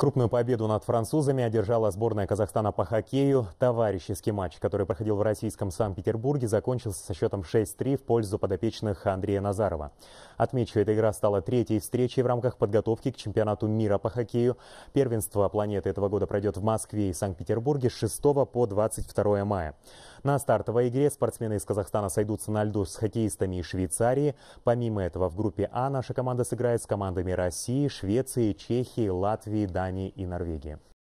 Крупную победу над французами одержала сборная Казахстана по хоккею. Товарищеский матч, который проходил в российском Санкт-Петербурге, закончился со счетом 6-3 в пользу подопечных Андрея Назарова. Отмечу, эта игра стала третьей встречей в рамках подготовки к чемпионату мира по хоккею. Первенство планеты этого года пройдет в Москве и Санкт-Петербурге с 6 по 22 мая. На стартовой игре спортсмены из Казахстана сойдутся на льду с хоккеистами из Швейцарии. Помимо этого, в группе А наша команда сыграет с командами России, Швеции, Чехии, Латвии, Дании и Норвегии.